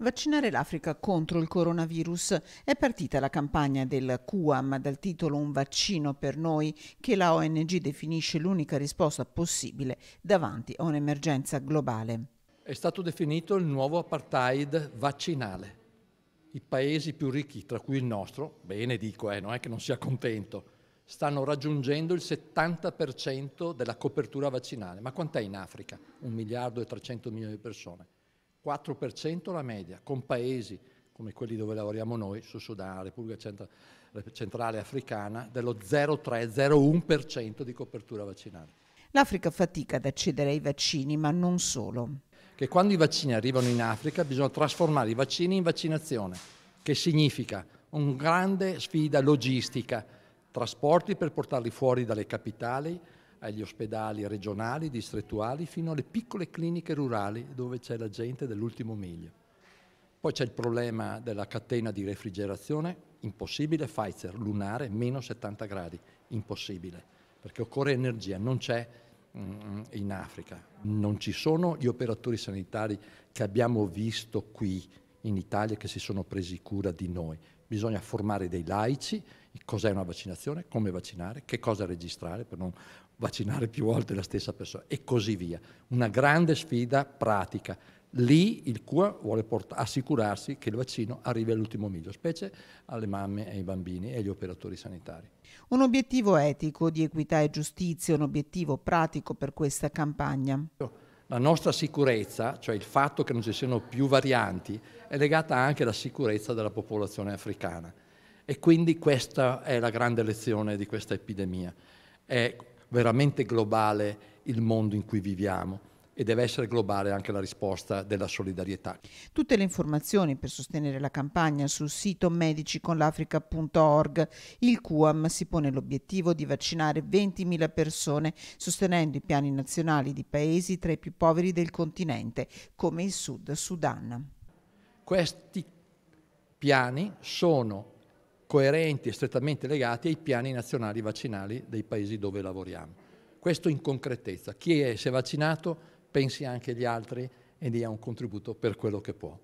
Vaccinare l'Africa contro il coronavirus. È partita la campagna del QAM dal titolo Un vaccino per noi che la ONG definisce l'unica risposta possibile davanti a un'emergenza globale. È stato definito il nuovo apartheid vaccinale. I paesi più ricchi, tra cui il nostro, bene dico, eh, non è che non sia contento, stanno raggiungendo il 70% della copertura vaccinale. Ma quant'è in Africa? Un miliardo e 300 milioni di persone 4% la media, con paesi come quelli dove lavoriamo noi, Sud Sudan, Repubblica Centra Centrale Africana, dello 0,3-0,1% di copertura vaccinale. L'Africa fatica ad accedere ai vaccini, ma non solo. Che quando i vaccini arrivano in Africa bisogna trasformare i vaccini in vaccinazione, che significa una grande sfida logistica, trasporti per portarli fuori dalle capitali, agli ospedali regionali, distrettuali, fino alle piccole cliniche rurali dove c'è la gente dell'ultimo miglio. Poi c'è il problema della catena di refrigerazione, impossibile, Pfizer, lunare, meno 70 gradi, impossibile, perché occorre energia, non c'è mm, in Africa, non ci sono gli operatori sanitari che abbiamo visto qui in Italia che si sono presi cura di noi. Bisogna formare dei laici, cos'è una vaccinazione, come vaccinare, che cosa registrare per non vaccinare più volte la stessa persona e così via. Una grande sfida pratica. Lì il CUA vuole assicurarsi che il vaccino arrivi all'ultimo miglio, specie alle mamme, ai bambini e agli operatori sanitari. Un obiettivo etico di equità e giustizia, un obiettivo pratico per questa campagna. Io la nostra sicurezza, cioè il fatto che non ci siano più varianti, è legata anche alla sicurezza della popolazione africana. E quindi questa è la grande lezione di questa epidemia. È veramente globale il mondo in cui viviamo e deve essere globale anche la risposta della solidarietà. Tutte le informazioni per sostenere la campagna sul sito mediciconlafrica.org. Il QAM si pone l'obiettivo di vaccinare 20.000 persone sostenendo i piani nazionali di paesi tra i più poveri del continente, come il Sud Sudan. Questi piani sono coerenti e strettamente legati ai piani nazionali vaccinali dei paesi dove lavoriamo. Questo in concretezza. Chi è, si è vaccinato pensi anche agli altri e dia un contributo per quello che può.